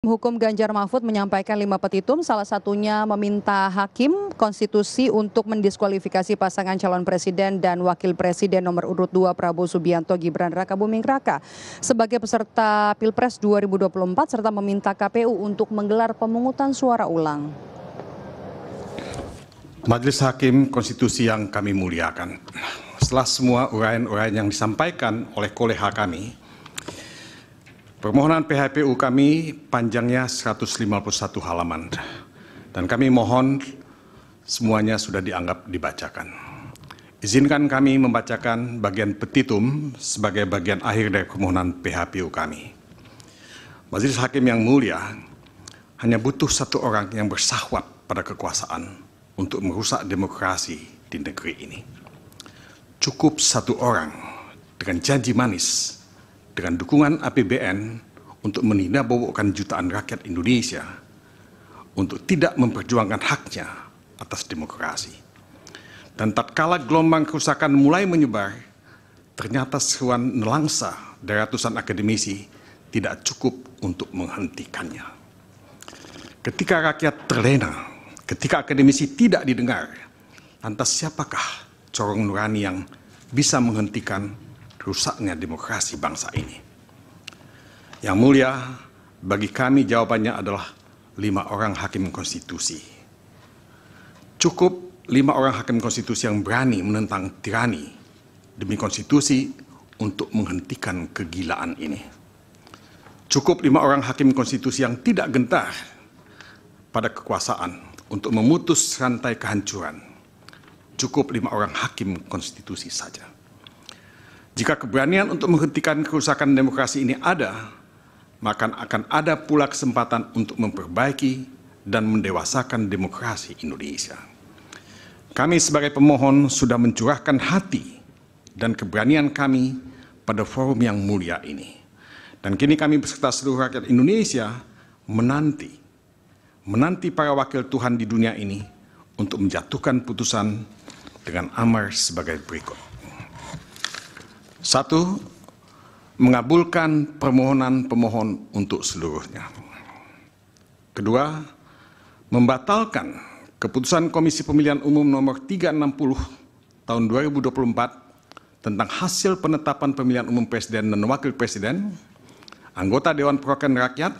Hukum Ganjar Mahfud menyampaikan lima petitum, salah satunya meminta hakim konstitusi untuk mendiskualifikasi pasangan calon presiden dan wakil presiden nomor urut 2 Prabowo Subianto Gibran Raka Buming Raka sebagai peserta Pilpres 2024 serta meminta KPU untuk menggelar pemungutan suara ulang. Majelis Hakim Konstitusi yang kami muliakan, setelah semua uraian-uraian yang disampaikan oleh koleha kami, Permohonan PHPU kami panjangnya 151 halaman dan kami mohon semuanya sudah dianggap dibacakan. Izinkan kami membacakan bagian petitum sebagai bagian akhir dari permohonan PHPU kami. Majelis Hakim yang mulia hanya butuh satu orang yang bersahwat pada kekuasaan untuk merusak demokrasi di negeri ini. Cukup satu orang dengan janji manis dengan dukungan APBN untuk menindak jutaan rakyat Indonesia untuk tidak memperjuangkan haknya atas demokrasi. Dan tatkala gelombang kerusakan mulai menyebar, ternyata seruan nelangsa dari ratusan akademisi tidak cukup untuk menghentikannya. Ketika rakyat terlena, ketika akademisi tidak didengar, lantas siapakah corong nurani yang bisa menghentikan rusaknya demokrasi bangsa ini. Yang mulia, bagi kami jawabannya adalah lima orang hakim konstitusi. Cukup lima orang hakim konstitusi yang berani menentang tirani demi konstitusi untuk menghentikan kegilaan ini. Cukup lima orang hakim konstitusi yang tidak gentar pada kekuasaan untuk memutus rantai kehancuran. Cukup lima orang hakim konstitusi saja. Jika keberanian untuk menghentikan kerusakan demokrasi ini ada, maka akan ada pula kesempatan untuk memperbaiki dan mendewasakan demokrasi Indonesia. Kami sebagai pemohon sudah mencurahkan hati dan keberanian kami pada forum yang mulia ini. Dan kini kami beserta seluruh rakyat Indonesia menanti, menanti para wakil Tuhan di dunia ini untuk menjatuhkan putusan dengan amar sebagai berikut. Satu, mengabulkan permohonan pemohon untuk seluruhnya. Kedua, membatalkan keputusan Komisi Pemilihan Umum nomor 360 tahun 2024 tentang hasil penetapan pemilihan umum presiden dan wakil presiden, anggota Dewan Perwakilan Rakyat,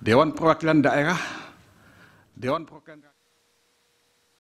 Dewan Perwakilan Daerah, Dewan Perwakilan Rakyat,